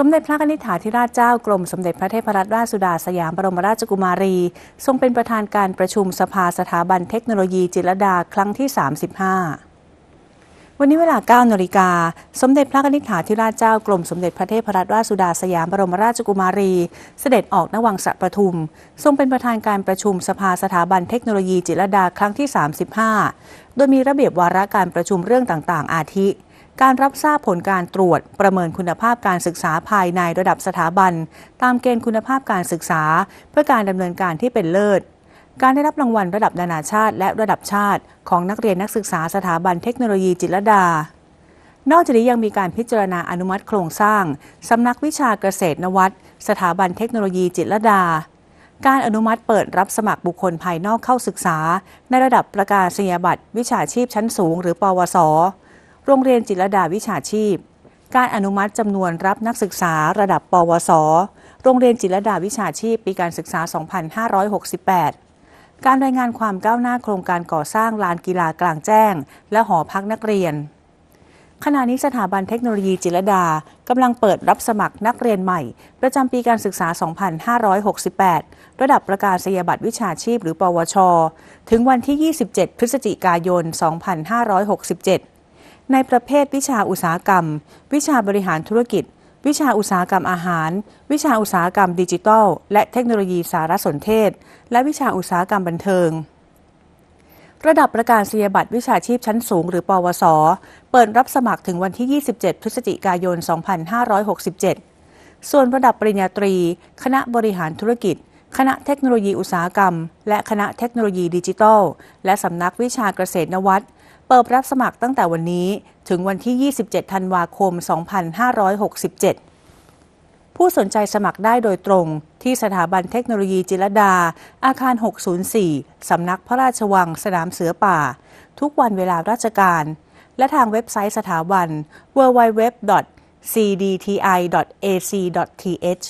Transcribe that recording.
สมเด็จพระนิธิถาธิราชเจ้ากรมสมเด็จพระเทพรัตนราชสุดาสยามบรมราชกุมารี ทรงเป็นประธานการประชุมสภาสถาบันเทคโนโลยีจิรดาครั้งที่ 35 วันนี้เวลา9นาฬิกา สมเด็จพระนิธิถาธิราชเจ้ากรมสมเด็จพระเทพรัตนราชสุดาสยามบรมราชกุมารี เสด็จออกนวังสะประทุม ทรงเป็นประธานการประชุมสภาสถาบันเทคโนโลยีจิรดาครั้งที่ 35 โดยมีระเบียบวาระการประชุมเรื่องต่างๆ อาทิการรับทราบผลการตรวจประเมินคุณภาพการศึกษาภายในระดับสถาบัน ตามเกณฑ์คุณภาพการศึกษา เพื่อการดำเนินการที่เป็นเลิศ การได้รับรางวัลระดับนานาชาติ และระดับชาติ ของนักเรียนนักศึกษาสถาบันเทคโนโลยีจิตรดา นอกจากนี้ยังมีการพิจารณาอนุมัติโครงสร้าง สำนักวิชาเกษตรนวัต สถาบันเทคโนโลยีจิตรดา การอนุมัติเปิดรับสมัครบุคคลภายนอกเข้าศึกษา ในระดับประกาศนียบัตรวิชาชีพชั้นสูง หรือ ปวสโรงเรียนจิรดาวิชาชีพ การอนุมัติจำนวนรับนักศึกษาระดับปวส โรงเรียนจิรดาวิชาชีพ ปีการศึกษา 2568 การรายงานความก้าวหน้าโครงการก่อสร้างลานกีฬากลางแจ้ง และหอพักนักเรียน ขณะนี้สถาบันเทคโนโลยีจิรดากำลังเปิดรับสมัครนักเรียนใหม่ ประจำปีการศึกษา 2568 ระดับประกาศยบัตรวิชาชีพ หรือ ปวช ถึงวันที่ 27 พฤศจิกายน 2567ในประเภทวิชาอุตสาหกรรม วิชาบริหารธุรกิจ วิชาอุตสาหกรรมอาหาร วิชาอุตสาหกรรมดิจิทัลและเทคโนโลยีสารสนเทศ และวิชาอุตสาหกรรมบันเทิง ระดับประกาศสียบัตรวิชาชีพชั้นสูงหรือปวส เปิดรับสมัครถึงวันที่ 27 พฤศจิกายน 2567 ส่วนระดับปริญญาตรี คณะบริหารธุรกิจ คณะเทคโนโลยีอุตสาหกรรม และคณะเทคโนโลยี ดิจิทัลและสำนักวิชาเกษตรนวัตเปิดรับสมัครตั้งแต่วันนี้ ถึงวันที่ 27ธันวาคม 2567 ผู้สนใจสมัครได้โดยตรง ที่สถาบันเทคโนโลยีจิรดา อาคาร 604 สำนักพระราชวังสนามเสือป่า ทุกวันเวลาราชการ และทางเว็บไซต์สถาบัน www cdti.ac.th